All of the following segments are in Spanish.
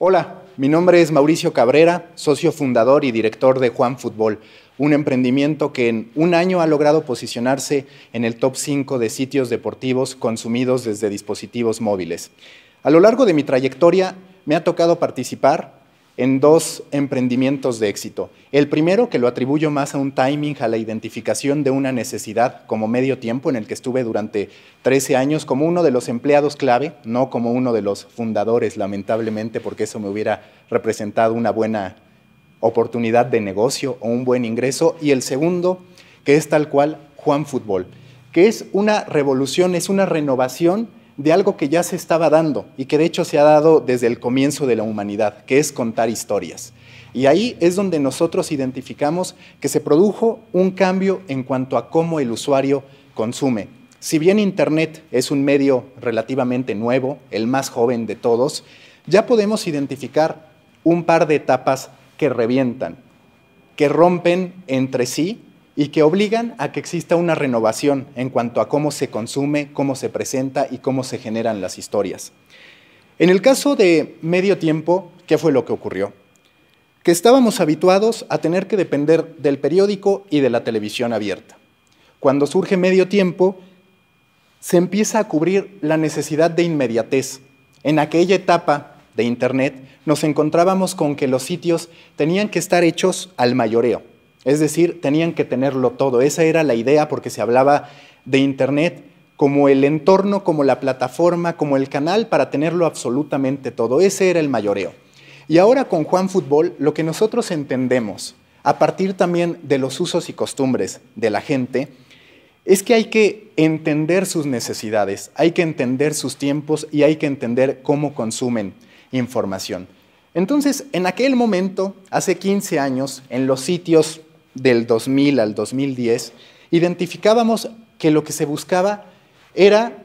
Hola, mi nombre es Mauricio Cabrera, socio fundador y director de Juan Fútbol, un emprendimiento que en un año ha logrado posicionarse en el top 5 de sitios deportivos consumidos desde dispositivos móviles. A lo largo de mi trayectoria me ha tocado participar en dos emprendimientos de éxito. El primero, que lo atribuyo más a un timing, a la identificación de una necesidad como medio tiempo en el que estuve durante 13 años como uno de los empleados clave, no como uno de los fundadores, lamentablemente, porque eso me hubiera representado una buena oportunidad de negocio o un buen ingreso. Y el segundo, que es tal cual Juan Fútbol, que es una revolución, es una renovación de algo que ya se estaba dando y que de hecho se ha dado desde el comienzo de la humanidad, que es contar historias. Y ahí es donde nosotros identificamos que se produjo un cambio en cuanto a cómo el usuario consume. Si bien Internet es un medio relativamente nuevo, el más joven de todos, ya podemos identificar un par de etapas que revientan, que rompen entre sí y que obligan a que exista una renovación en cuanto a cómo se consume, cómo se presenta y cómo se generan las historias. En el caso de medio tiempo, ¿qué fue lo que ocurrió? Que estábamos habituados a tener que depender del periódico y de la televisión abierta. Cuando surge medio tiempo, se empieza a cubrir la necesidad de inmediatez. En aquella etapa de Internet nos encontrábamos con que los sitios tenían que estar hechos al mayoreo. Es decir, tenían que tenerlo todo. Esa era la idea porque se hablaba de Internet como el entorno, como la plataforma, como el canal para tenerlo absolutamente todo. Ese era el mayoreo. Y ahora con Juan Fútbol, lo que nosotros entendemos, a partir también de los usos y costumbres de la gente, es que hay que entender sus necesidades, hay que entender sus tiempos y hay que entender cómo consumen información. Entonces, en aquel momento, hace 15 años, en los sitios del 2000 al 2010, identificábamos que lo que se buscaba era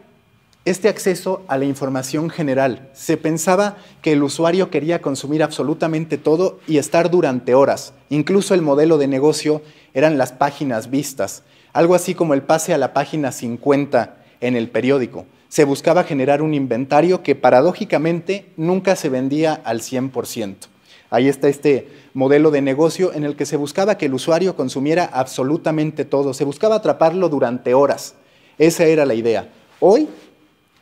este acceso a la información general. Se pensaba que el usuario quería consumir absolutamente todo y estar durante horas. Incluso el modelo de negocio eran las páginas vistas, algo así como el pase a la página 50 en el periódico. Se buscaba generar un inventario que paradójicamente nunca se vendía al 100%. Ahí está este modelo de negocio en el que se buscaba que el usuario consumiera absolutamente todo, se buscaba atraparlo durante horas. Esa era la idea. Hoy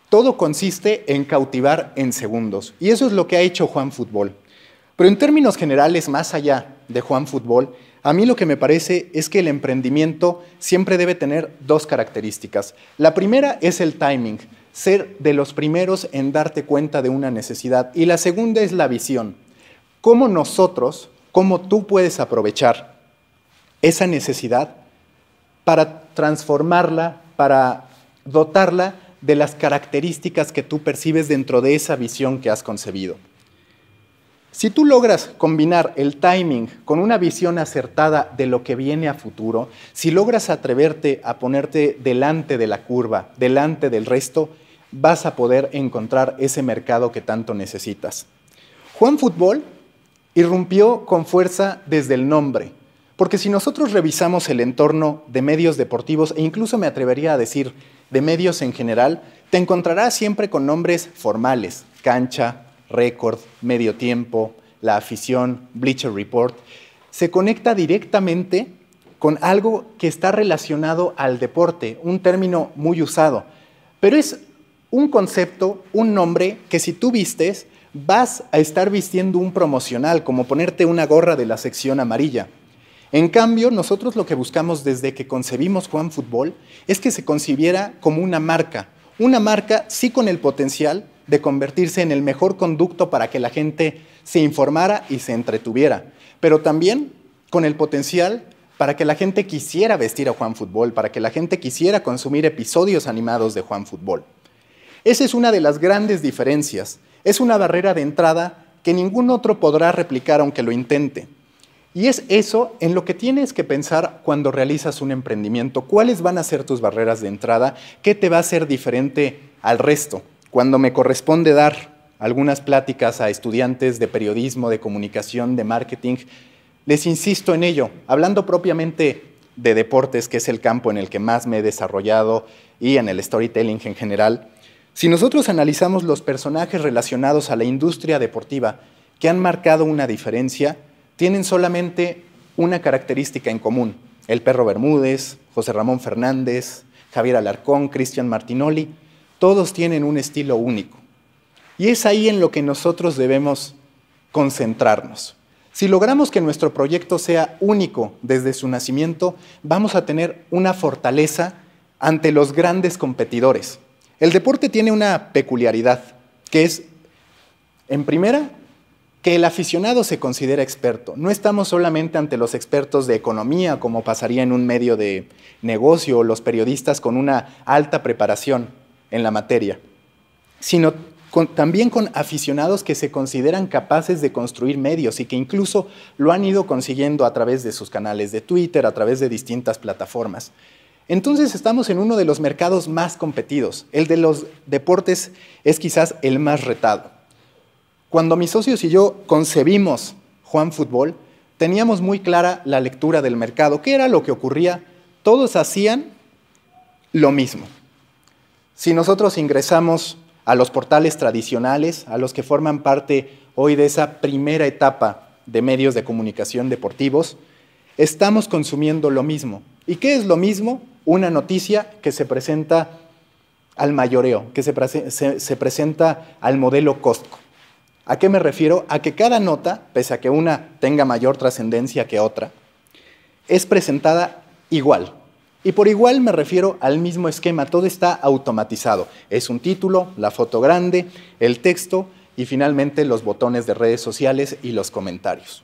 todo consiste en cautivar en segundos y eso es lo que ha hecho Juan Fútbol. Pero en términos generales, más allá de Juan Fútbol, a mí lo que me parece es que el emprendimiento siempre debe tener dos características. La primera es el timing, ser de los primeros en darte cuenta de una necesidad. Y la segunda es la visión, cómo nosotros, cómo tú puedes aprovechar esa necesidad para transformarla, para dotarla de las características que tú percibes dentro de esa visión que has concebido. Si tú logras combinar el timing con una visión acertada de lo que viene a futuro, si logras atreverte a ponerte delante de la curva, delante del resto, vas a poder encontrar ese mercado que tanto necesitas. Juan Fútbol irrumpió con fuerza desde el nombre. Porque si nosotros revisamos el entorno de medios deportivos, e incluso me atrevería a decir de medios en general, te encontrarás siempre con nombres formales, cancha, récord, medio tiempo, la afición, Bleacher Report, se conecta directamente con algo que está relacionado al deporte, un término muy usado, pero es un concepto, un nombre que si tú vistes, vas a estar vistiendo un promocional, como ponerte una gorra de la sección amarilla. En cambio, nosotros lo que buscamos desde que concebimos Juan Fútbol es que se concibiera como una marca, una marca sí con el potencial de convertirse en el mejor conducto para que la gente se informara y se entretuviera, pero también con el potencial para que la gente quisiera vestir a Juan Fútbol, para que la gente quisiera consumir episodios animados de Juan Fútbol. Esa es una de las grandes diferencias es una barrera de entrada que ningún otro podrá replicar aunque lo intente. Y es eso en lo que tienes que pensar cuando realizas un emprendimiento. ¿Cuáles van a ser tus barreras de entrada? ¿Qué te va a hacer diferente al resto? Cuando me corresponde dar algunas pláticas a estudiantes de periodismo, de comunicación, de marketing, les insisto en ello, hablando propiamente de deportes, que es el campo en el que más me he desarrollado y en el storytelling en general, si nosotros analizamos los personajes relacionados a la industria deportiva que han marcado una diferencia, tienen solamente una característica en común. El perro Bermúdez, José Ramón Fernández, Javier Alarcón, Cristian Martinoli, todos tienen un estilo único. Y es ahí en lo que nosotros debemos concentrarnos. Si logramos que nuestro proyecto sea único desde su nacimiento, vamos a tener una fortaleza ante los grandes competidores. El deporte tiene una peculiaridad, que es, en primera, que el aficionado se considera experto. No estamos solamente ante los expertos de economía, como pasaría en un medio de negocio, o los periodistas con una alta preparación en la materia, sino también con aficionados que se consideran capaces de construir medios y que incluso lo han ido consiguiendo a través de sus canales de Twitter, a través de distintas plataformas. Entonces estamos en uno de los mercados más competidos. El de los deportes es quizás el más retado. Cuando mis socios y yo concebimos Juan Fútbol, teníamos muy clara la lectura del mercado. ¿Qué era lo que ocurría? Todos hacían lo mismo. Si nosotros ingresamos a los portales tradicionales, a los que forman parte hoy de esa primera etapa de medios de comunicación deportivos, estamos consumiendo lo mismo. ¿Y qué es lo mismo? una noticia que se presenta al mayoreo, que se, presenta al modelo Costco. ¿A qué me refiero? A que cada nota, pese a que una tenga mayor trascendencia que otra, es presentada igual. Y por igual me refiero al mismo esquema, todo está automatizado. Es un título, la foto grande, el texto y finalmente los botones de redes sociales y los comentarios.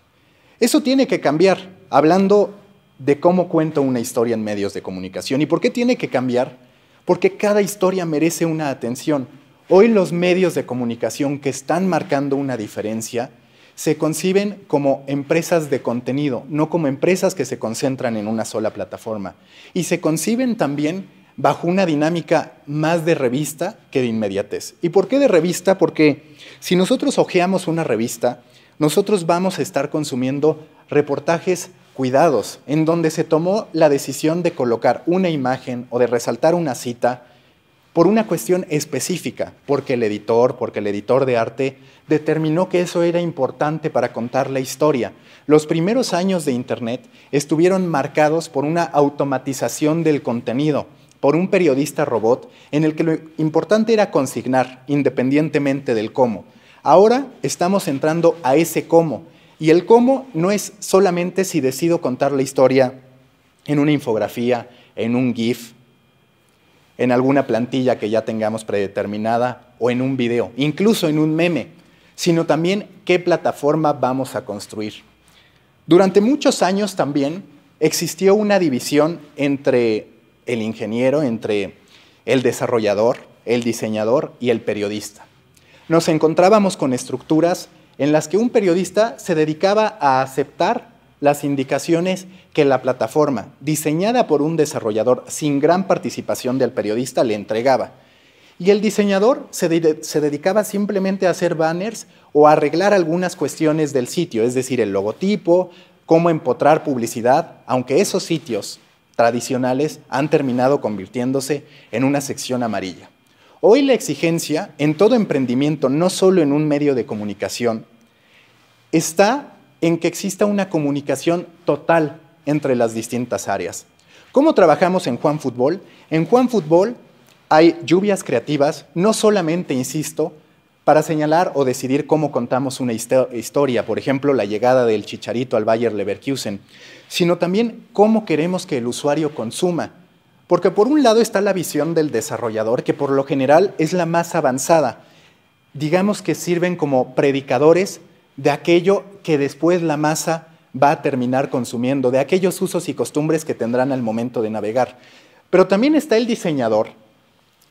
Eso tiene que cambiar. Hablando de cómo cuento una historia en medios de comunicación. ¿Y por qué tiene que cambiar? Porque cada historia merece una atención. Hoy los medios de comunicación que están marcando una diferencia se conciben como empresas de contenido, no como empresas que se concentran en una sola plataforma. Y se conciben también bajo una dinámica más de revista que de inmediatez. ¿Y por qué de revista? Porque si nosotros hojeamos una revista, nosotros vamos a estar consumiendo reportajes cuidados, en donde se tomó la decisión de colocar una imagen o de resaltar una cita por una cuestión específica, porque el editor, porque el editor de arte determinó que eso era importante para contar la historia. Los primeros años de Internet estuvieron marcados por una automatización del contenido, por un periodista robot en el que lo importante era consignar, independientemente del cómo. Ahora estamos entrando a ese cómo y el cómo no es solamente si decido contar la historia en una infografía, en un GIF, en alguna plantilla que ya tengamos predeterminada o en un video, incluso en un meme, sino también qué plataforma vamos a construir. Durante muchos años también existió una división entre el ingeniero, entre el desarrollador, el diseñador y el periodista. Nos encontrábamos con estructuras en las que un periodista se dedicaba a aceptar las indicaciones que la plataforma, diseñada por un desarrollador sin gran participación del periodista, le entregaba. Y el diseñador se, dedicaba simplemente a hacer banners o a arreglar algunas cuestiones del sitio, es decir, el logotipo, cómo empotrar publicidad, aunque esos sitios tradicionales han terminado convirtiéndose en una sección amarilla. Hoy la exigencia en todo emprendimiento, no solo en un medio de comunicación, está en que exista una comunicación total entre las distintas áreas. ¿Cómo trabajamos en Juan Fútbol? En Juan Fútbol hay lluvias creativas, no solamente, insisto, para señalar o decidir cómo contamos una historia, por ejemplo, la llegada del chicharito al Bayer Leverkusen, sino también cómo queremos que el usuario consuma. Porque por un lado está la visión del desarrollador, que por lo general es la más avanzada. Digamos que sirven como predicadores de aquello que después la masa va a terminar consumiendo, de aquellos usos y costumbres que tendrán al momento de navegar. Pero también está el diseñador,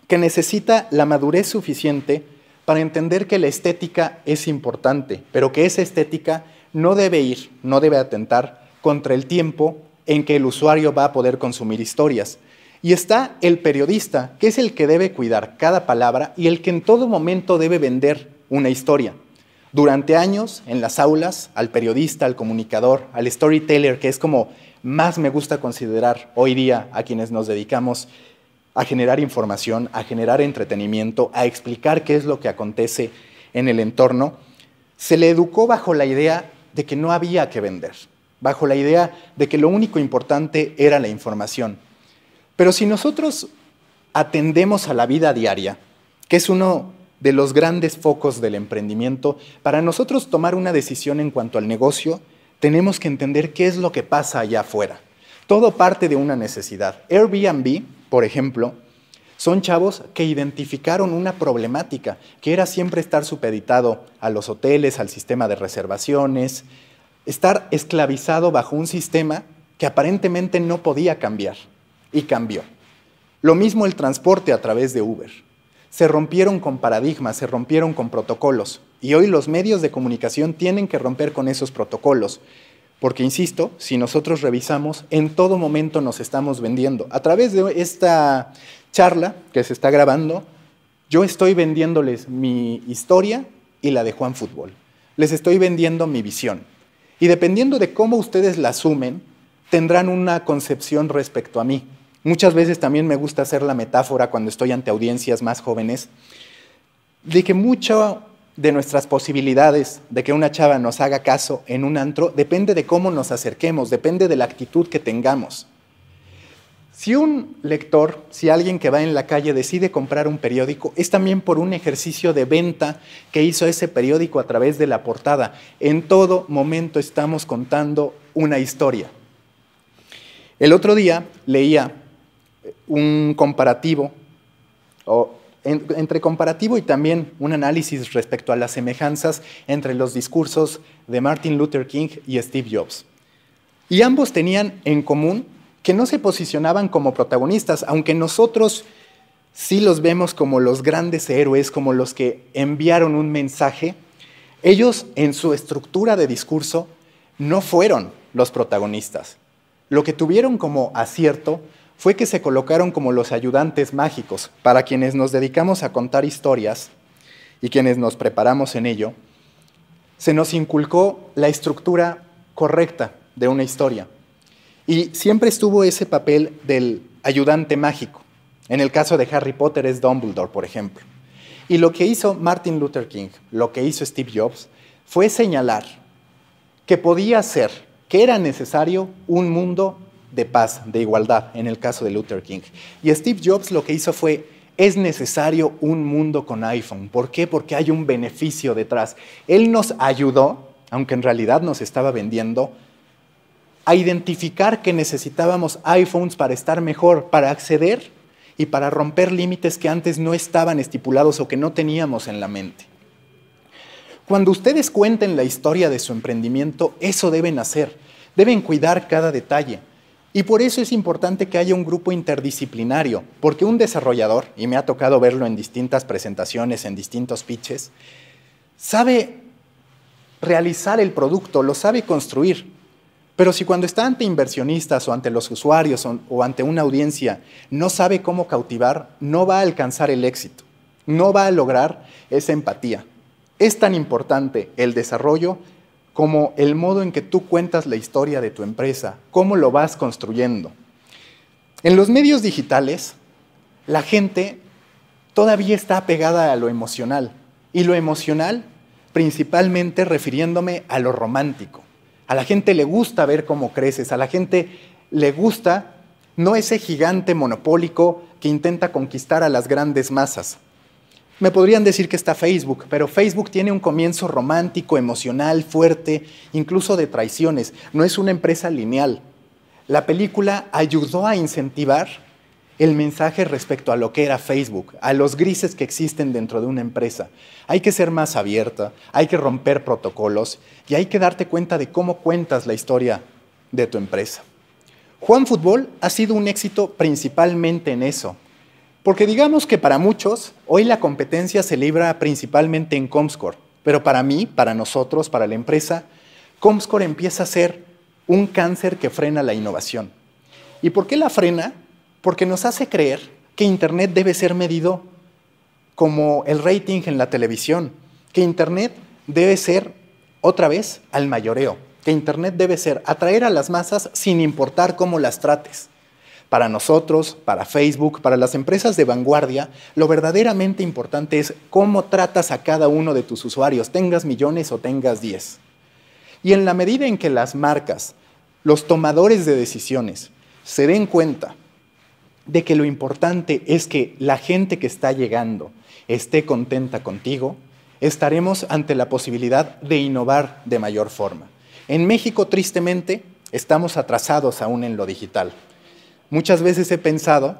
que necesita la madurez suficiente para entender que la estética es importante, pero que esa estética no debe ir, no debe atentar contra el tiempo en que el usuario va a poder consumir historias. Y está el periodista, que es el que debe cuidar cada palabra y el que en todo momento debe vender una historia durante años en las aulas al periodista, al comunicador, al storyteller, que es como más me gusta considerar hoy día a quienes nos dedicamos a generar información, a generar entretenimiento, a explicar qué es lo que acontece en el entorno, se le educó bajo la idea de que no había que vender, bajo la idea de que lo único importante era la información. Pero si nosotros atendemos a la vida diaria, que es uno de los grandes focos del emprendimiento, para nosotros tomar una decisión en cuanto al negocio, tenemos que entender qué es lo que pasa allá afuera. Todo parte de una necesidad. Airbnb, por ejemplo, son chavos que identificaron una problemática, que era siempre estar supeditado a los hoteles, al sistema de reservaciones, estar esclavizado bajo un sistema que aparentemente no podía cambiar, y cambió. Lo mismo el transporte a través de Uber se rompieron con paradigmas, se rompieron con protocolos. Y hoy los medios de comunicación tienen que romper con esos protocolos. Porque, insisto, si nosotros revisamos, en todo momento nos estamos vendiendo. A través de esta charla que se está grabando, yo estoy vendiéndoles mi historia y la de Juan Fútbol. Les estoy vendiendo mi visión. Y dependiendo de cómo ustedes la asumen, tendrán una concepción respecto a mí. Muchas veces también me gusta hacer la metáfora cuando estoy ante audiencias más jóvenes, de que mucho de nuestras posibilidades de que una chava nos haga caso en un antro depende de cómo nos acerquemos, depende de la actitud que tengamos. Si un lector, si alguien que va en la calle decide comprar un periódico, es también por un ejercicio de venta que hizo ese periódico a través de la portada. En todo momento estamos contando una historia. El otro día leía un comparativo, o entre comparativo y también un análisis respecto a las semejanzas entre los discursos de Martin Luther King y Steve Jobs. Y ambos tenían en común que no se posicionaban como protagonistas, aunque nosotros sí los vemos como los grandes héroes, como los que enviaron un mensaje, ellos en su estructura de discurso no fueron los protagonistas. Lo que tuvieron como acierto fue que se colocaron como los ayudantes mágicos para quienes nos dedicamos a contar historias y quienes nos preparamos en ello, se nos inculcó la estructura correcta de una historia. Y siempre estuvo ese papel del ayudante mágico. En el caso de Harry Potter es Dumbledore, por ejemplo. Y lo que hizo Martin Luther King, lo que hizo Steve Jobs, fue señalar que podía ser, que era necesario un mundo de paz, de igualdad, en el caso de Luther King. Y Steve Jobs lo que hizo fue, es necesario un mundo con iPhone. ¿Por qué? Porque hay un beneficio detrás. Él nos ayudó, aunque en realidad nos estaba vendiendo, a identificar que necesitábamos iPhones para estar mejor, para acceder y para romper límites que antes no estaban estipulados o que no teníamos en la mente. Cuando ustedes cuenten la historia de su emprendimiento, eso deben hacer. Deben cuidar cada detalle. Y por eso es importante que haya un grupo interdisciplinario, porque un desarrollador, y me ha tocado verlo en distintas presentaciones, en distintos pitches, sabe realizar el producto, lo sabe construir, pero si cuando está ante inversionistas o ante los usuarios o, ante una audiencia no sabe cómo cautivar, no va a alcanzar el éxito, no va a lograr esa empatía. Es tan importante el desarrollo como el modo en que tú cuentas la historia de tu empresa, cómo lo vas construyendo. En los medios digitales, la gente todavía está apegada a lo emocional, y lo emocional principalmente refiriéndome a lo romántico. A la gente le gusta ver cómo creces, a la gente le gusta no ese gigante monopólico que intenta conquistar a las grandes masas. Me podrían decir que está Facebook, pero Facebook tiene un comienzo romántico, emocional, fuerte, incluso de traiciones. No es una empresa lineal. La película ayudó a incentivar el mensaje respecto a lo que era Facebook, a los grises que existen dentro de una empresa. Hay que ser más abierta, hay que romper protocolos y hay que darte cuenta de cómo cuentas la historia de tu empresa. Juan Fútbol ha sido un éxito principalmente en eso, porque digamos que para muchos, hoy la competencia se libra principalmente en Comscore, pero para mí, para nosotros, para la empresa, Comscore empieza a ser un cáncer que frena la innovación. ¿Y por qué la frena? Porque nos hace creer que Internet debe ser medido como el rating en la televisión, que Internet debe ser otra vez al mayoreo, que Internet debe ser atraer a las masas sin importar cómo las trates. Para nosotros, para Facebook, para las empresas de vanguardia, lo verdaderamente importante es cómo tratas a cada uno de tus usuarios, tengas millones o tengas diez. Y en la medida en que las marcas, los tomadores de decisiones, se den cuenta de que lo importante es que la gente que está llegando esté contenta contigo, estaremos ante la posibilidad de innovar de mayor forma. En México, tristemente, estamos atrasados aún en lo digital. Muchas veces he pensado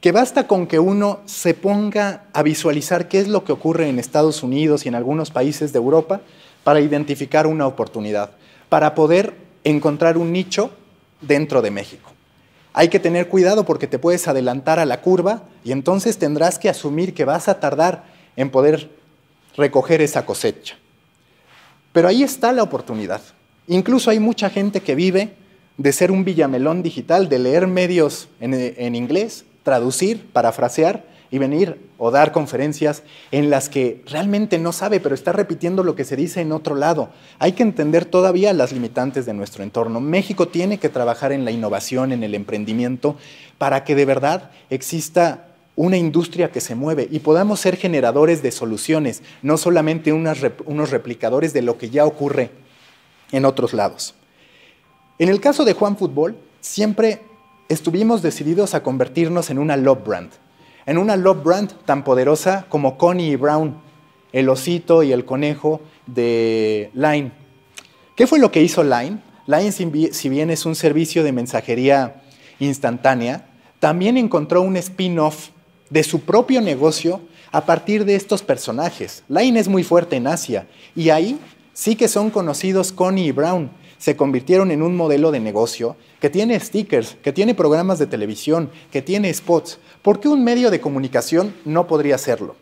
que basta con que uno se ponga a visualizar qué es lo que ocurre en Estados Unidos y en algunos países de Europa para identificar una oportunidad, para poder encontrar un nicho dentro de México. Hay que tener cuidado porque te puedes adelantar a la curva y entonces tendrás que asumir que vas a tardar en poder recoger esa cosecha. Pero ahí está la oportunidad. Incluso hay mucha gente que vive de ser un villamelón digital, de leer medios en, inglés, traducir, parafrasear y venir o dar conferencias en las que realmente no sabe, pero está repitiendo lo que se dice en otro lado. Hay que entender todavía las limitantes de nuestro entorno. México tiene que trabajar en la innovación, en el emprendimiento, para que de verdad exista una industria que se mueve y podamos ser generadores de soluciones, no solamente unos replicadores de lo que ya ocurre en otros lados. En el caso de Juan Fútbol, siempre estuvimos decididos a convertirnos en una love brand, en una love brand tan poderosa como Connie y Brown, el osito y el conejo de Line. ¿Qué fue lo que hizo Line? Line, si bien es un servicio de mensajería instantánea, también encontró un spin-off de su propio negocio a partir de estos personajes. Line es muy fuerte en Asia y ahí sí que son conocidos Connie y Brown, se convirtieron en un modelo de negocio que tiene stickers, que tiene programas de televisión, que tiene spots. ¿Por qué un medio de comunicación no podría hacerlo?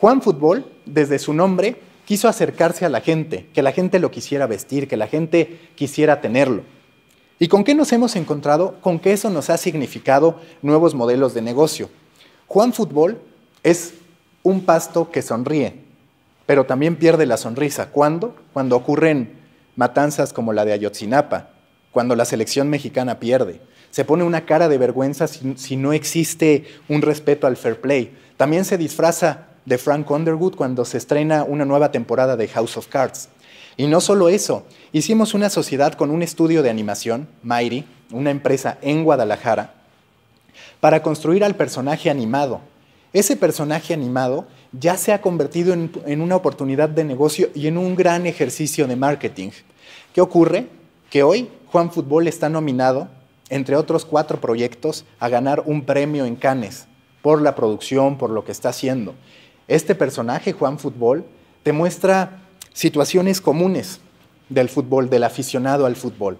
Juan Fútbol, desde su nombre, quiso acercarse a la gente, que la gente lo quisiera vestir, que la gente quisiera tenerlo. ¿Y con qué nos hemos encontrado? Con qué eso nos ha significado nuevos modelos de negocio. Juan Fútbol es un pasto que sonríe, pero también pierde la sonrisa. ¿Cuándo? Cuando ocurren matanzas como la de Ayotzinapa, cuando la selección mexicana pierde. Se pone una cara de vergüenza si, no existe un respeto al fair play. También se disfraza de Frank Underwood cuando se estrena una nueva temporada de House of Cards. Y no solo eso, hicimos una sociedad con un estudio de animación, Mairi, una empresa en Guadalajara, para construir al personaje animado, ese personaje animado ya se ha convertido en, una oportunidad de negocio y en un gran ejercicio de marketing. ¿Qué ocurre? Que hoy Juan Fútbol está nominado, entre otros cuatro proyectos, a ganar un premio en Cannes por la producción, por lo que está haciendo. Este personaje, Juan Fútbol, te muestra situaciones comunes del fútbol, del aficionado al fútbol.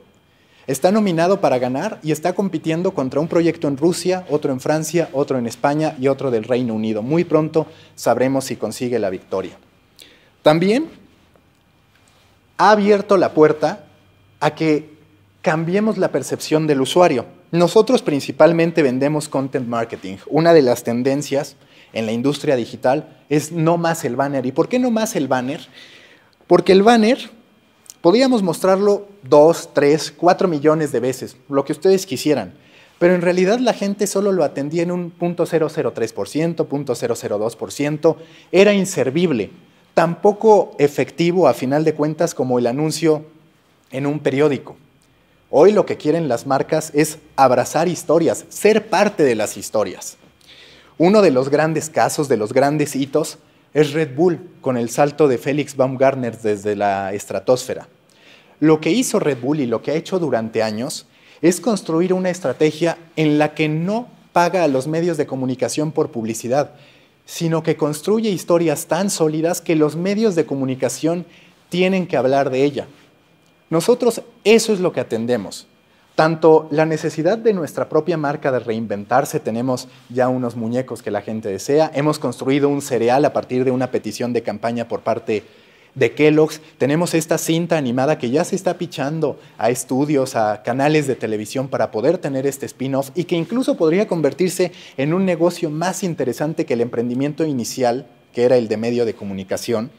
Está nominado para ganar y está compitiendo contra un proyecto en Rusia, otro en Francia, otro en España y otro del Reino Unido. Muy pronto sabremos si consigue la victoria. También ha abierto la puerta a que cambiemos la percepción del usuario. Nosotros principalmente vendemos content marketing. Una de las tendencias en la industria digital es no más el banner. ¿Y por qué no más el banner? Porque el banner Podríamos mostrarlo dos, tres, cuatro millones de veces, lo que ustedes quisieran, pero en realidad la gente solo lo atendía en un 0.003%, 0.002%, era inservible, tampoco efectivo a final de cuentas como el anuncio en un periódico. Hoy lo que quieren las marcas es abrazar historias, ser parte de las historias. Uno de los grandes casos, de los grandes hitos, es Red Bull con el salto de Félix Baumgartner desde la estratosfera. Lo que hizo Red Bull y lo que ha hecho durante años es construir una estrategia en la que no paga a los medios de comunicación por publicidad, sino que construye historias tan sólidas que los medios de comunicación tienen que hablar de ella. Nosotros eso es lo que atendemos. Tanto la necesidad de nuestra propia marca de reinventarse, tenemos ya unos muñecos que la gente desea, hemos construido un cereal a partir de una petición de campaña por parte de de Kellogg's, tenemos esta cinta animada que ya se está pichando a estudios, a canales de televisión para poder tener este spin-off y que incluso podría convertirse en un negocio más interesante que el emprendimiento inicial, que era el de medio de comunicación.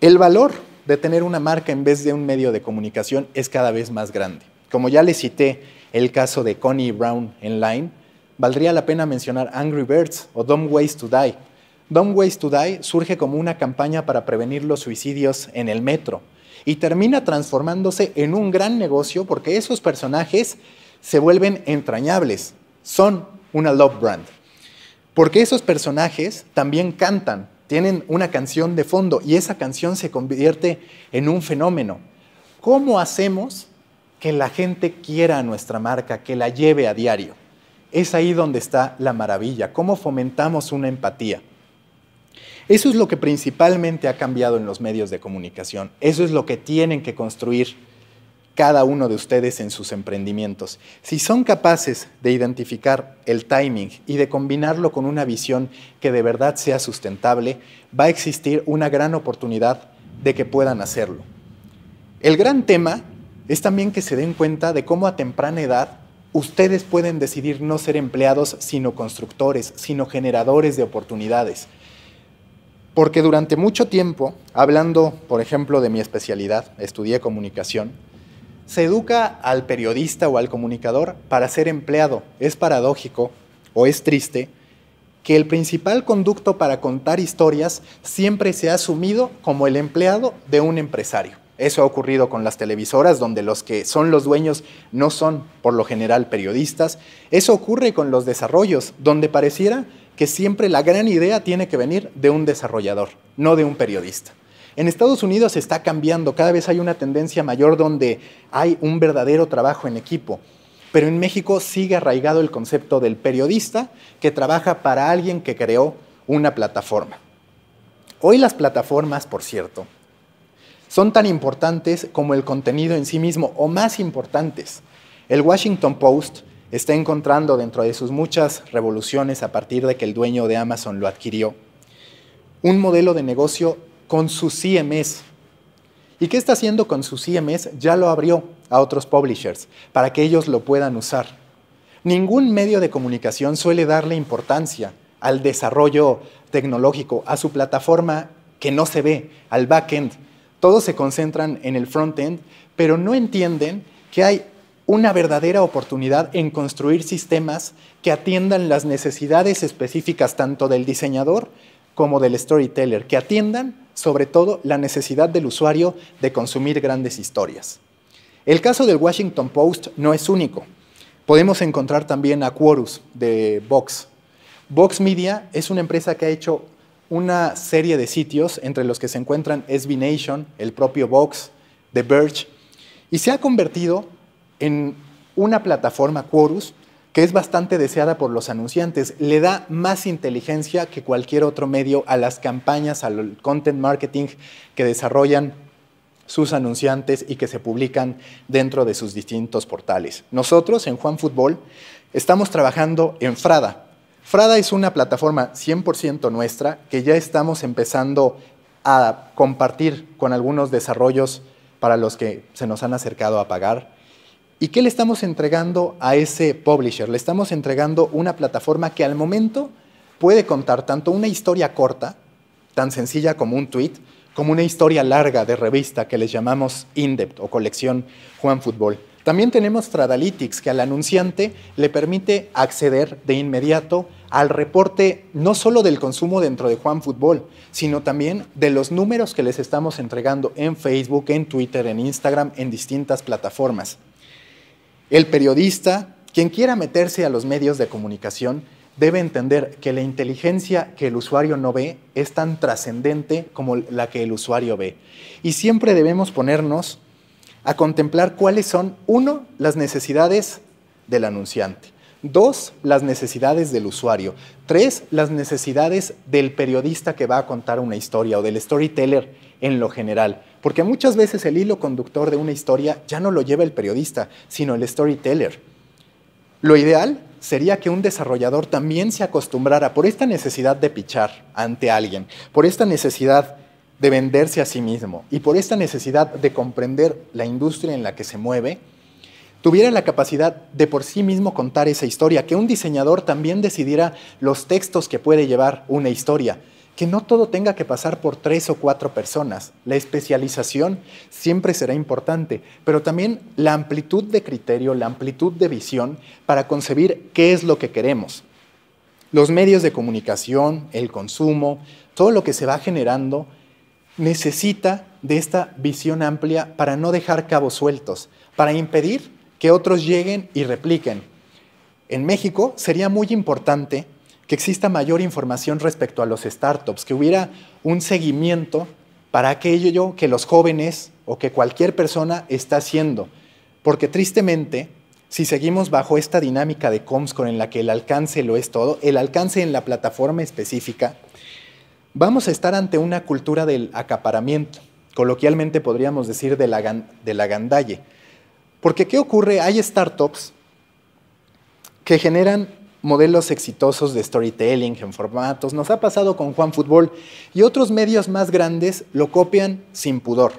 El valor de tener una marca en vez de un medio de comunicación es cada vez más grande. Como ya le cité el caso de Connie Brown en Line, valdría la pena mencionar Angry Birds o "Don't Ways to Die, Don't Waste to Die surge como una campaña para prevenir los suicidios en el metro y termina transformándose en un gran negocio porque esos personajes se vuelven entrañables, son una love brand. Porque esos personajes también cantan, tienen una canción de fondo y esa canción se convierte en un fenómeno. ¿Cómo hacemos que la gente quiera nuestra marca, que la lleve a diario? Es ahí donde está la maravilla, cómo fomentamos una empatía. Eso es lo que principalmente ha cambiado en los medios de comunicación. Eso es lo que tienen que construir cada uno de ustedes en sus emprendimientos. Si son capaces de identificar el timing y de combinarlo con una visión que de verdad sea sustentable, va a existir una gran oportunidad de que puedan hacerlo. El gran tema es también que se den cuenta de cómo a temprana edad ustedes pueden decidir no ser empleados, sino constructores, sino generadores de oportunidades. Porque durante mucho tiempo, hablando, por ejemplo, de mi especialidad, estudié comunicación, se educa al periodista o al comunicador para ser empleado. Es paradójico o es triste que el principal conducto para contar historias siempre se ha asumido como el empleado de un empresario. Eso ha ocurrido con las televisoras, donde los que son los dueños no son, por lo general, periodistas. Eso ocurre con los desarrollos, donde pareciera siempre la gran idea tiene que venir de un desarrollador, no de un periodista. En Estados Unidos se está cambiando, cada vez hay una tendencia mayor donde hay un verdadero trabajo en equipo, pero en México sigue arraigado el concepto del periodista que trabaja para alguien que creó una plataforma. Hoy las plataformas, por cierto, son tan importantes como el contenido en sí mismo o más importantes. El Washington Post está encontrando dentro de sus muchas revoluciones a partir de que el dueño de Amazon lo adquirió, un modelo de negocio con su CMS. ¿Y qué está haciendo con su CMS? Ya lo abrió a otros publishers para que ellos lo puedan usar. Ningún medio de comunicación suele darle importancia al desarrollo tecnológico, a su plataforma que no se ve, al backend. Todos se concentran en el frontend, pero no entienden que hay una verdadera oportunidad en construir sistemas que atiendan las necesidades específicas tanto del diseñador como del storyteller, que atiendan sobre todo la necesidad del usuario de consumir grandes historias. El caso del Washington Post no es único. Podemos encontrar también a Quorus de Vox. Vox Media es una empresa que ha hecho una serie de sitios, entre los que se encuentran SB Nation, el propio Vox, The Verge, y se ha convertido en una plataforma Quorus que es bastante deseada por los anunciantes. Le da más inteligencia que cualquier otro medio a las campañas, al content marketing que desarrollan sus anunciantes y que se publican dentro de sus distintos portales. Nosotros en Juan Fútbol estamos trabajando en Frada. Frada es una plataforma 100% nuestra que ya estamos empezando a compartir con algunos desarrollos para los que se nos han acercado a pagar. ¿Y qué le estamos entregando a ese publisher? Le estamos entregando una plataforma que al momento puede contar tanto una historia corta, tan sencilla como un tweet, como una historia larga de revista que les llamamos Indept o colección Juan Fútbol. También tenemos Tradalytics, que al anunciante le permite acceder de inmediato al reporte no solo del consumo dentro de Juan Fútbol, sino también de los números que les estamos entregando en Facebook, en Twitter, en Instagram, en distintas plataformas. El periodista, quien quiera meterse a los medios de comunicación, debe entender que la inteligencia que el usuario no ve es tan trascendente como la que el usuario ve. Y siempre debemos ponernos a contemplar cuáles son, uno, las necesidades del anunciante, dos, las necesidades del usuario, tres, las necesidades del periodista que va a contar una historia o del storyteller en lo general. Porque muchas veces el hilo conductor de una historia ya no lo lleva el periodista, sino el storyteller. Lo ideal sería que un desarrollador también se acostumbrara por esta necesidad de pichar ante alguien, por esta necesidad de venderse a sí mismo y por esta necesidad de comprender la industria en la que se mueve, tuviera la capacidad de por sí mismo contar esa historia, que un diseñador también decidiera los textos que puede llevar una historia, que no todo tenga que pasar por tres o cuatro personas. La especialización siempre será importante, pero también la amplitud de criterio, la amplitud de visión para concebir qué es lo que queremos. Los medios de comunicación, el consumo, todo lo que se va generando necesita de esta visión amplia para no dejar cabos sueltos, para impedir que otros lleguen y repliquen. En México sería muy importante que exista mayor información respecto a los startups, que hubiera un seguimiento para aquello que los jóvenes o que cualquier persona está haciendo. Porque tristemente, si seguimos bajo esta dinámica de Comscore en la que el alcance lo es todo, el alcance en la plataforma específica, vamos a estar ante una cultura del acaparamiento, coloquialmente podríamos decir de la, de la gandalle. Porque ¿qué ocurre? Hay startups que generan modelos exitosos de storytelling en formatos, nos ha pasado con Juan Fútbol y otros medios más grandes lo copian sin pudor.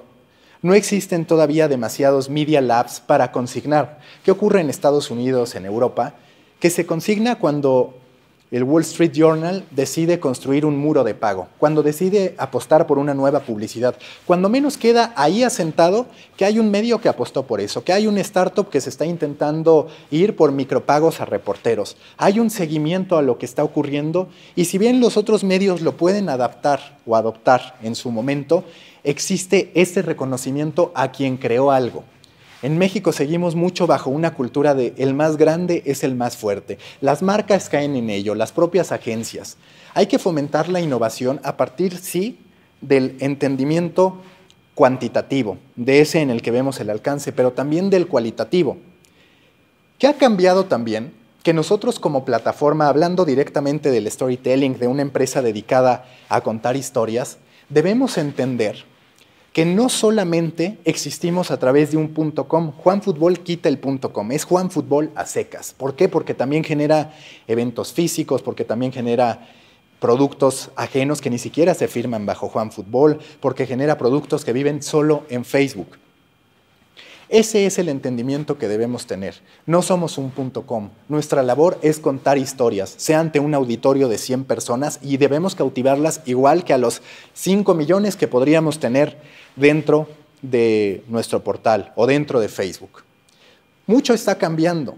No existen todavía demasiados media labs para consignar. ¿Qué ocurre en Estados Unidos, en Europa? Que se consigna cuando el Wall Street Journal decide construir un muro de pago, cuando decide apostar por una nueva publicidad, cuando menos queda ahí asentado que hay un medio que apostó por eso, que hay un startup que se está intentando ir por micropagos a reporteros, hay un seguimiento a lo que está ocurriendo y si bien los otros medios lo pueden adaptar o adoptar en su momento, existe ese reconocimiento a quien creó algo. En México seguimos mucho bajo una cultura de el más grande es el más fuerte. Las marcas caen en ello, las propias agencias. Hay que fomentar la innovación a partir, sí, del entendimiento cuantitativo, de ese en el que vemos el alcance, pero también del cualitativo. ¿Qué ha cambiado también? Que nosotros como plataforma, hablando directamente del storytelling, de una empresa dedicada a contar historias, debemos entender que no solamente existimos a través de un .com, Juan Fútbol quita el .com, es Juan Fútbol a secas. ¿Por qué? Porque también genera eventos físicos, porque también genera productos ajenos que ni siquiera se firman bajo Juan Fútbol, porque genera productos que viven solo en Facebook. Ese es el entendimiento que debemos tener. No somos un .com. Nuestra labor es contar historias, sea ante un auditorio de 100 personas y debemos cautivarlas igual que a los 5 millones que podríamos tener dentro de nuestro portal o dentro de Facebook. Mucho está cambiando.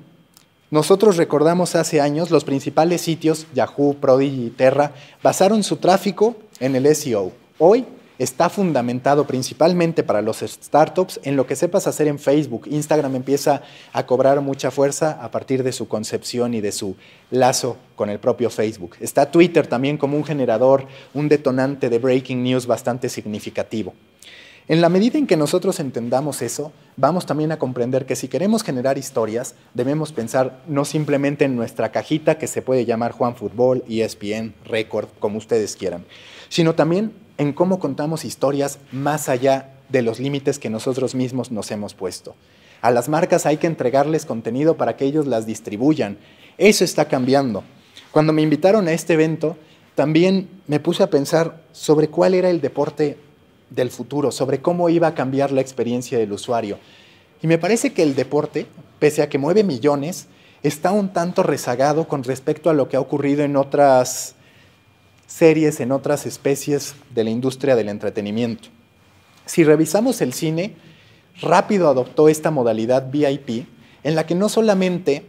Nosotros recordamos hace años los principales sitios, Yahoo, Prodigy y Terra, basaron su tráfico en el SEO. Hoy está fundamentado principalmente para los startups en lo que sepas hacer en Facebook. Instagram empieza a cobrar mucha fuerza a partir de su concepción y de su lazo con el propio Facebook. Está Twitter también como un generador, un detonante de breaking news bastante significativo. En la medida en que nosotros entendamos eso, vamos también a comprender que si queremos generar historias, debemos pensar no simplemente en nuestra cajita que se puede llamar Juan Fútbol, ESPN, Record, como ustedes quieran, sino también en cómo contamos historias más allá de los límites que nosotros mismos nos hemos puesto. A las marcas hay que entregarles contenido para que ellos las distribuyan. Eso está cambiando. Cuando me invitaron a este evento, también me puse a pensar sobre cuál era el deporte del futuro, sobre cómo iba a cambiar la experiencia del usuario. Y me parece que el deporte, pese a que mueve millones, está un tanto rezagado con respecto a lo que ha ocurrido en otras series, en otras especies de la industria del entretenimiento. Si revisamos el cine, rápido adoptó esta modalidad VIP, en la que no solamente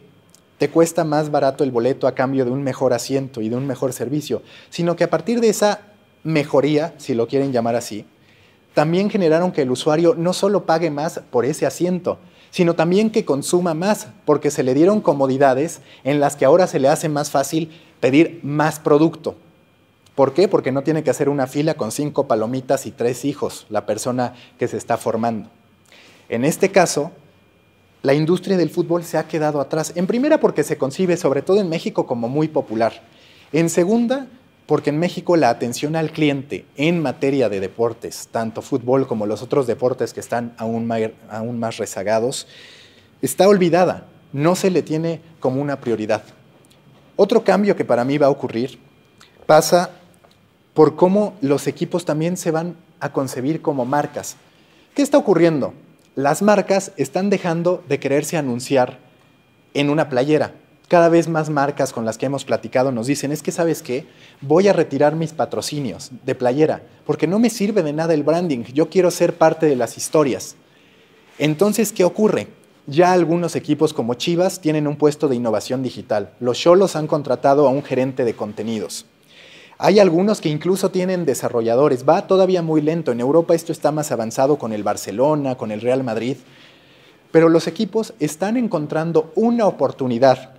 te cuesta más barato el boleto a cambio de un mejor asiento y de un mejor servicio, sino que a partir de esa mejoría, si lo quieren llamar así, también generaron que el usuario no solo pague más por ese asiento, sino también que consuma más, porque se le dieron comodidades en las que ahora se le hace más fácil pedir más producto. ¿Por qué? Porque no tiene que hacer una fila con cinco palomitas y tres hijos la persona que se está formando. En este caso, la industria del fútbol se ha quedado atrás. En primera porque se concibe, sobre todo en México, como muy popular. En segunda, porque en México la atención al cliente en materia de deportes, tanto fútbol como los otros deportes que están aún más, aún más rezagados, está olvidada, no se le tiene como una prioridad. Otro cambio que para mí va a ocurrir pasa por cómo los equipos también se van a concebir como marcas. ¿Qué está ocurriendo? Las marcas están dejando de quererse anunciar en una playera, cada vez más marcas con las que hemos platicado nos dicen, es que sabes qué, voy a retirar mis patrocinios de playera, porque no me sirve de nada el branding, yo quiero ser parte de las historias. Entonces, ¿qué ocurre? Ya algunos equipos como Chivas tienen un puesto de innovación digital. Los Cholos han contratado a un gerente de contenidos. Hay algunos que incluso tienen desarrolladores. Va todavía muy lento. En Europa esto está más avanzado con el Barcelona, con el Real Madrid. Pero los equipos están encontrando una oportunidad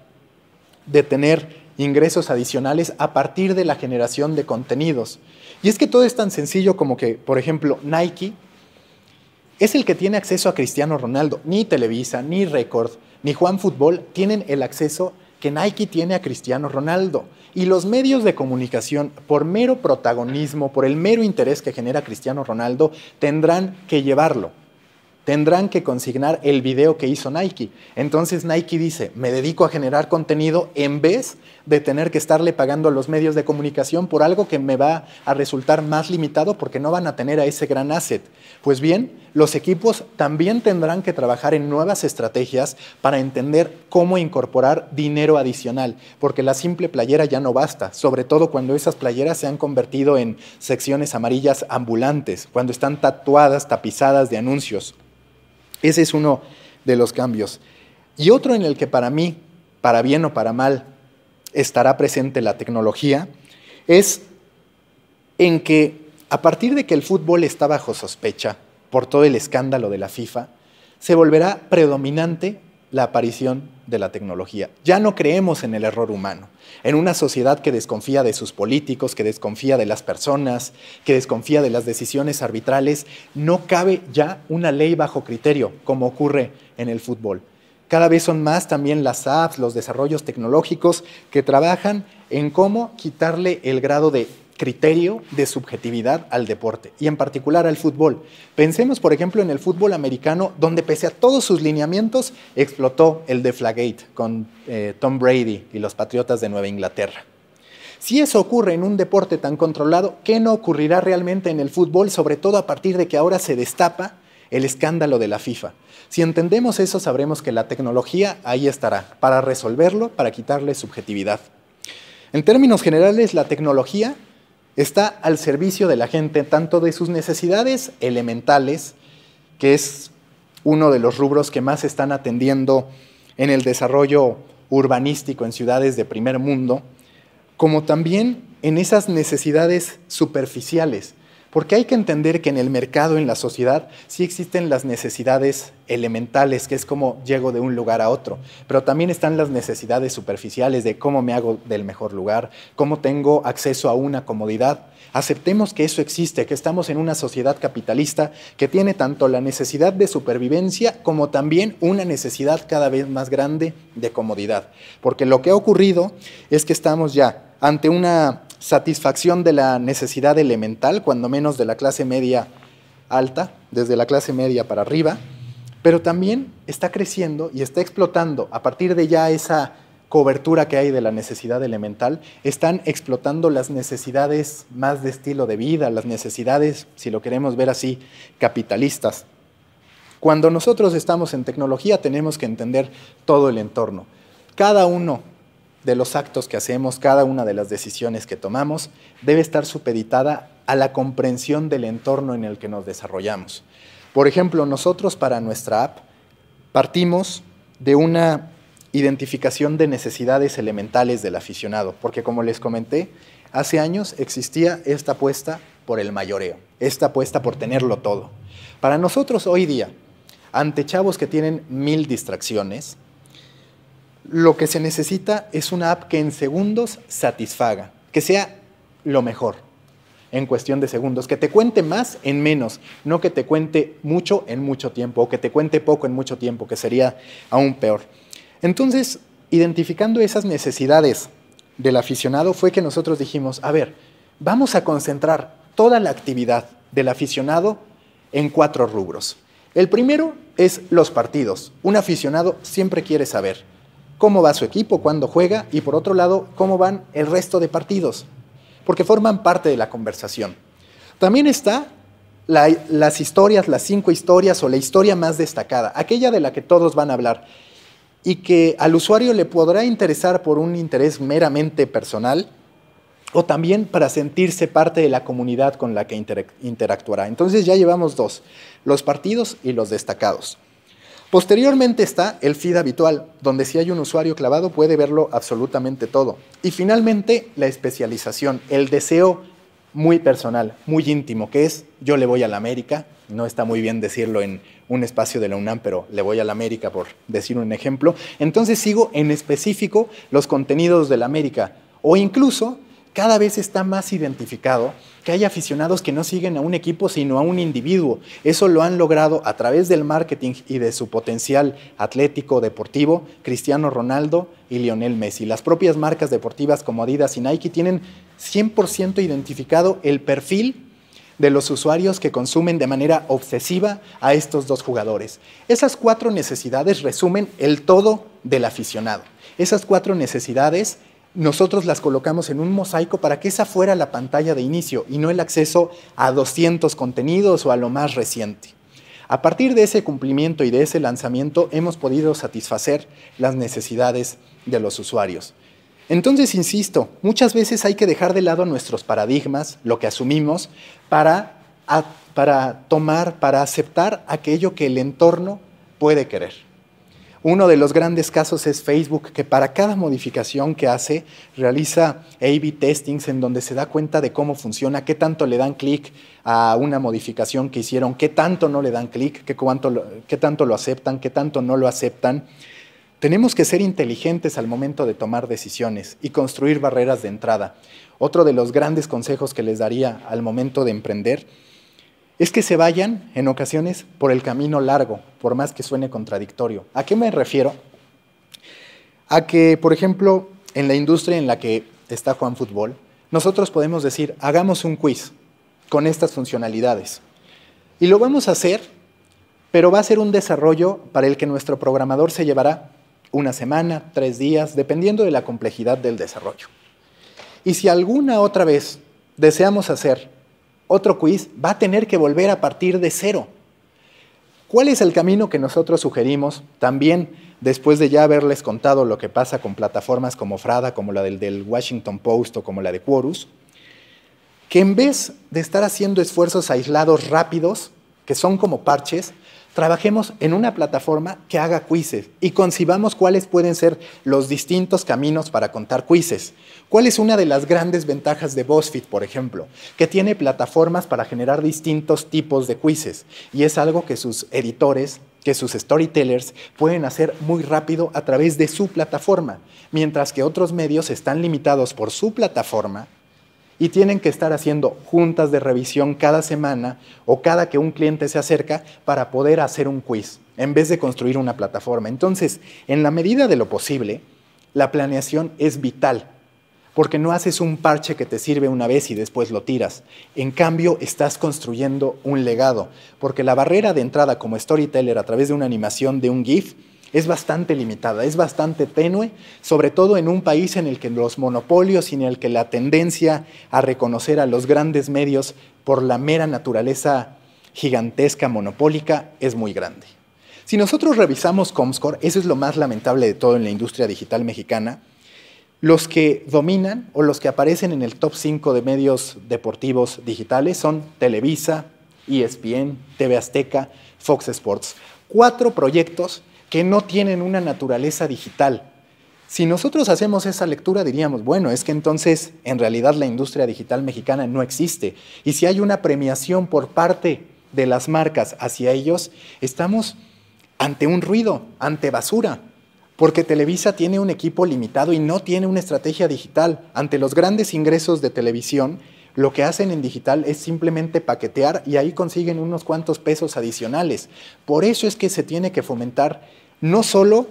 de tener ingresos adicionales a partir de la generación de contenidos. Y es que todo es tan sencillo como que, por ejemplo, Nike es el que tiene acceso a Cristiano Ronaldo. Ni Televisa, ni Record, ni Juan Fútbol tienen el acceso que Nike tiene a Cristiano Ronaldo. Y los medios de comunicación, por mero protagonismo, por el mero interés que genera Cristiano Ronaldo, tendrán que llevarlo tendrán que consignar el video que hizo Nike. Entonces Nike dice, me dedico a generar contenido en vez de tener que estarle pagando a los medios de comunicación por algo que me va a resultar más limitado porque no van a tener a ese gran asset. Pues bien, los equipos también tendrán que trabajar en nuevas estrategias para entender cómo incorporar dinero adicional, porque la simple playera ya no basta, sobre todo cuando esas playeras se han convertido en secciones amarillas ambulantes, cuando están tatuadas, tapizadas de anuncios. Ese es uno de los cambios. Y otro en el que para mí, para bien o para mal, estará presente la tecnología, es en que a partir de que el fútbol está bajo sospecha por todo el escándalo de la FIFA, se volverá predominante la aparición de la tecnología. Ya no creemos en el error humano, en una sociedad que desconfía de sus políticos, que desconfía de las personas, que desconfía de las decisiones arbitrales. No cabe ya una ley bajo criterio, como ocurre en el fútbol. Cada vez son más también las apps, los desarrollos tecnológicos que trabajan en cómo quitarle el grado de criterio de subjetividad al deporte y en particular al fútbol. Pensemos, por ejemplo, en el fútbol americano, donde pese a todos sus lineamientos explotó el Deflagate con eh, Tom Brady y los Patriotas de Nueva Inglaterra. Si eso ocurre en un deporte tan controlado, ¿qué no ocurrirá realmente en el fútbol, sobre todo a partir de que ahora se destapa el escándalo de la FIFA? Si entendemos eso, sabremos que la tecnología ahí estará, para resolverlo, para quitarle subjetividad. En términos generales, la tecnología está al servicio de la gente, tanto de sus necesidades elementales, que es uno de los rubros que más están atendiendo en el desarrollo urbanístico en ciudades de primer mundo, como también en esas necesidades superficiales porque hay que entender que en el mercado, en la sociedad, sí existen las necesidades elementales, que es como llego de un lugar a otro, pero también están las necesidades superficiales de cómo me hago del mejor lugar, cómo tengo acceso a una comodidad. Aceptemos que eso existe, que estamos en una sociedad capitalista que tiene tanto la necesidad de supervivencia como también una necesidad cada vez más grande de comodidad. Porque lo que ha ocurrido es que estamos ya ante una satisfacción de la necesidad elemental, cuando menos de la clase media alta, desde la clase media para arriba, pero también está creciendo y está explotando a partir de ya esa cobertura que hay de la necesidad elemental, están explotando las necesidades más de estilo de vida, las necesidades, si lo queremos ver así, capitalistas. Cuando nosotros estamos en tecnología tenemos que entender todo el entorno. Cada uno de los actos que hacemos, cada una de las decisiones que tomamos, debe estar supeditada a la comprensión del entorno en el que nos desarrollamos. Por ejemplo, nosotros para nuestra app partimos de una identificación de necesidades elementales del aficionado, porque como les comenté, hace años existía esta apuesta por el mayoreo, esta apuesta por tenerlo todo. Para nosotros hoy día, ante chavos que tienen mil distracciones, lo que se necesita es una app que en segundos satisfaga, que sea lo mejor en cuestión de segundos, que te cuente más en menos, no que te cuente mucho en mucho tiempo o que te cuente poco en mucho tiempo, que sería aún peor. Entonces, identificando esas necesidades del aficionado fue que nosotros dijimos, a ver, vamos a concentrar toda la actividad del aficionado en cuatro rubros. El primero es los partidos. Un aficionado siempre quiere saber cómo va su equipo cuando juega y por otro lado, cómo van el resto de partidos, porque forman parte de la conversación. También está las historias, las cinco historias o la historia más destacada, aquella de la que todos van a hablar y que al usuario le podrá interesar por un interés meramente personal o también para sentirse parte de la comunidad con la que interactuará. Entonces ya llevamos dos, los partidos y los destacados. Posteriormente está el feed habitual, donde si hay un usuario clavado puede verlo absolutamente todo. Y finalmente la especialización, el deseo muy personal, muy íntimo, que es yo le voy a la América, no está muy bien decirlo en un espacio de la UNAM, pero le voy a la América por decir un ejemplo. Entonces sigo en específico los contenidos de la América o incluso cada vez está más identificado que hay aficionados que no siguen a un equipo sino a un individuo. Eso lo han logrado a través del marketing y de su potencial atlético deportivo, Cristiano Ronaldo y Lionel Messi. Las propias marcas deportivas como Adidas y Nike tienen 100% identificado el perfil de los usuarios que consumen de manera obsesiva a estos dos jugadores. Esas cuatro necesidades resumen el todo del aficionado. Esas cuatro necesidades nosotros las colocamos en un mosaico para que esa fuera la pantalla de inicio y no el acceso a 200 contenidos o a lo más reciente. A partir de ese cumplimiento y de ese lanzamiento hemos podido satisfacer las necesidades de los usuarios. Entonces, insisto, muchas veces hay que dejar de lado nuestros paradigmas, lo que asumimos, para, para tomar, para aceptar aquello que el entorno puede querer. Uno de los grandes casos es Facebook, que para cada modificación que hace realiza A-B testings en donde se da cuenta de cómo funciona, qué tanto le dan clic a una modificación que hicieron, qué tanto no le dan clic, qué, qué tanto lo aceptan, qué tanto no lo aceptan. Tenemos que ser inteligentes al momento de tomar decisiones y construir barreras de entrada. Otro de los grandes consejos que les daría al momento de emprender es que se vayan en ocasiones por el camino largo, por más que suene contradictorio. ¿A qué me refiero? A que, por ejemplo, en la industria en la que está Juan Fútbol, nosotros podemos decir, hagamos un quiz con estas funcionalidades. Y lo vamos a hacer, pero va a ser un desarrollo para el que nuestro programador se llevará una semana, tres días, dependiendo de la complejidad del desarrollo. Y si alguna otra vez deseamos hacer otro quiz, va a tener que volver a partir de cero. ¿Cuál es el camino que nosotros sugerimos también después de ya haberles contado lo que pasa con plataformas como Frada, como la del, Washington Post o como la de Quorus? Que en vez de estar haciendo esfuerzos aislados rápidos, que son como parches, trabajemos en una plataforma que haga quizzes y concibamos cuáles pueden ser los distintos caminos para contar quizzes. ¿Cuál es una de las grandes ventajas de BuzzFeed, por ejemplo? Que tiene plataformas para generar distintos tipos de quizzes y es algo que sus editores que sus storytellers pueden hacer muy rápido a través de su plataforma, mientras que otros medios están limitados por su plataforma y tienen que estar haciendo juntas de revisión cada semana o cada que un cliente se acerca para poder hacer un quiz en vez de construir una plataforma. Entonces, en la medida de lo posible, la planeación es vital porque no haces un parche que te sirve una vez y después lo tiras. En cambio, estás construyendo un legado, porque la barrera de entrada como storyteller a través de una animación de un GIF es bastante limitada, es bastante tenue, sobre todo en un país en el que los monopolios y en el que la tendencia a reconocer a los grandes medios por la mera naturaleza gigantesca monopólica es muy grande. Si nosotros revisamos Comscore, eso es lo más lamentable de todo en la industria digital mexicana, los que dominan o los que aparecen en el top 5 de medios deportivos digitales son Televisa, ESPN, TV Azteca, Fox Sports. Cuatro proyectos que no tienen una naturaleza digital. Si nosotros hacemos esa lectura diríamos, bueno, es que entonces en realidad la industria digital mexicana no existe. Y si hay una premiación por parte de las marcas hacia ellos, estamos ante un ruido, ante basura, porque Televisa tiene un equipo limitado y no tiene una estrategia digital. Ante los grandes ingresos de televisión, lo que hacen en digital es simplemente paquetear y ahí consiguen unos cuantos pesos adicionales. Por eso es que se tiene que fomentar no solo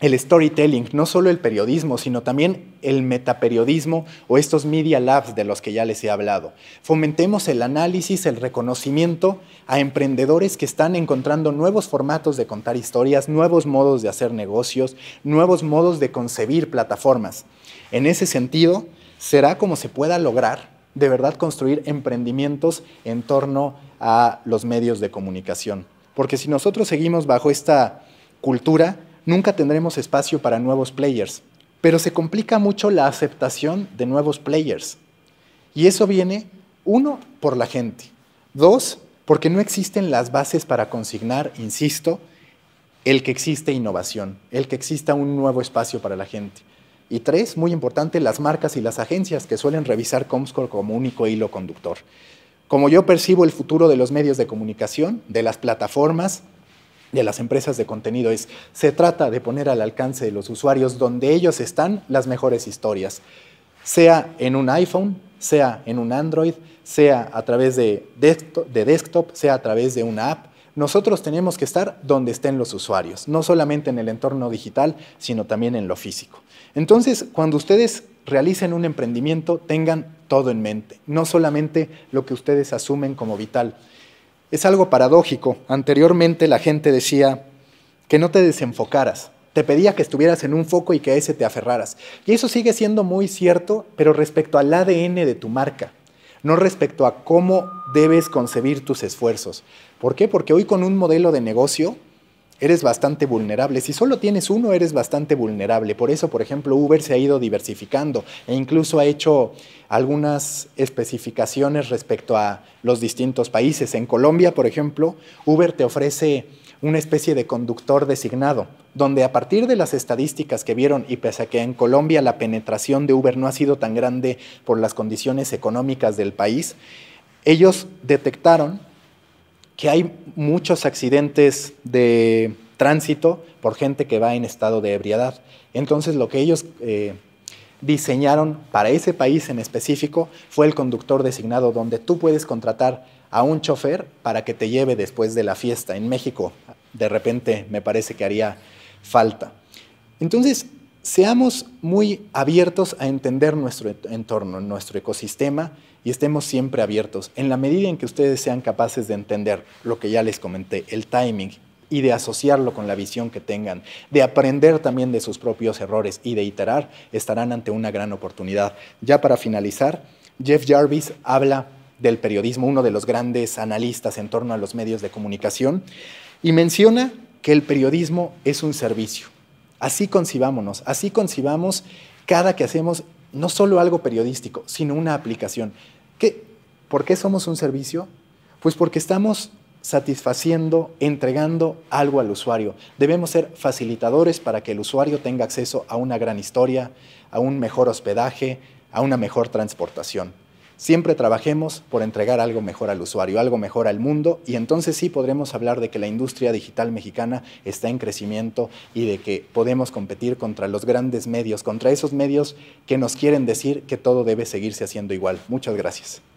el storytelling, no solo el periodismo, sino también el metaperiodismo o estos media labs de los que ya les he hablado. Fomentemos el análisis, el reconocimiento a emprendedores que están encontrando nuevos formatos de contar historias, nuevos modos de hacer negocios, nuevos modos de concebir plataformas. En ese sentido, será como se pueda lograr de verdad construir emprendimientos en torno a los medios de comunicación. Porque si nosotros seguimos bajo esta cultura, nunca tendremos espacio para nuevos players. Pero se complica mucho la aceptación de nuevos players. Y eso viene, uno, por la gente. Dos, porque no existen las bases para consignar, insisto, el que existe innovación, el que exista un nuevo espacio para la gente. Y tres, muy importante, las marcas y las agencias que suelen revisar Comscore como único hilo conductor. Como yo percibo el futuro de los medios de comunicación, de las plataformas, de las empresas de contenido es, se trata de poner al alcance de los usuarios donde ellos están las mejores historias, sea en un iPhone, sea en un Android, sea a través de de desktop sea a través de una app, nosotros tenemos que estar donde estén los usuarios, no solamente en el entorno digital, sino también en lo físico. Entonces, cuando ustedes realicen un emprendimiento, tengan todo en mente, no solamente lo que ustedes asumen como vital. Es algo paradójico. Anteriormente la gente decía que no te desenfocaras, te pedía que estuvieras en un foco y que a ese te aferraras. Y eso sigue siendo muy cierto, pero respecto al ADN de tu marca, no respecto a cómo debes concebir tus esfuerzos. ¿Por qué? Porque hoy con un modelo de negocio eres bastante vulnerable. Si solo tienes uno, eres bastante vulnerable. Por eso, por ejemplo, Uber se ha ido diversificando e incluso ha hecho algunas especificaciones respecto a los distintos países. En Colombia, por ejemplo, Uber te ofrece una especie de conductor designado, donde a partir de las estadísticas que vieron, y pese a que en Colombia la penetración de Uber no ha sido tan grande por las condiciones económicas del país, ellos detectaron que hay muchos accidentes de tránsito por gente que va en estado de ebriedad. Entonces lo que ellos eh, diseñaron para ese país en específico fue el conductor designado, donde tú puedes contratar a un chofer para que te lleve después de la fiesta. En México, de repente, me parece que haría falta. Entonces, seamos muy abiertos a entender nuestro entorno, nuestro ecosistema y estemos siempre abiertos. En la medida en que ustedes sean capaces de entender lo que ya les comenté, el timing y de asociarlo con la visión que tengan, de aprender también de sus propios errores y de iterar, estarán ante una gran oportunidad. Ya para finalizar, Jeff Jarvis habla del periodismo, uno de los grandes analistas en torno a los medios de comunicación, y menciona que el periodismo es un servicio, Así concibámonos, así concibamos cada que hacemos no solo algo periodístico, sino una aplicación. ¿Qué? ¿Por qué somos un servicio? Pues porque estamos satisfaciendo, entregando algo al usuario. Debemos ser facilitadores para que el usuario tenga acceso a una gran historia, a un mejor hospedaje, a una mejor transportación. Siempre trabajemos por entregar algo mejor al usuario, algo mejor al mundo y entonces sí podremos hablar de que la industria digital mexicana está en crecimiento y de que podemos competir contra los grandes medios, contra esos medios que nos quieren decir que todo debe seguirse haciendo igual. Muchas gracias.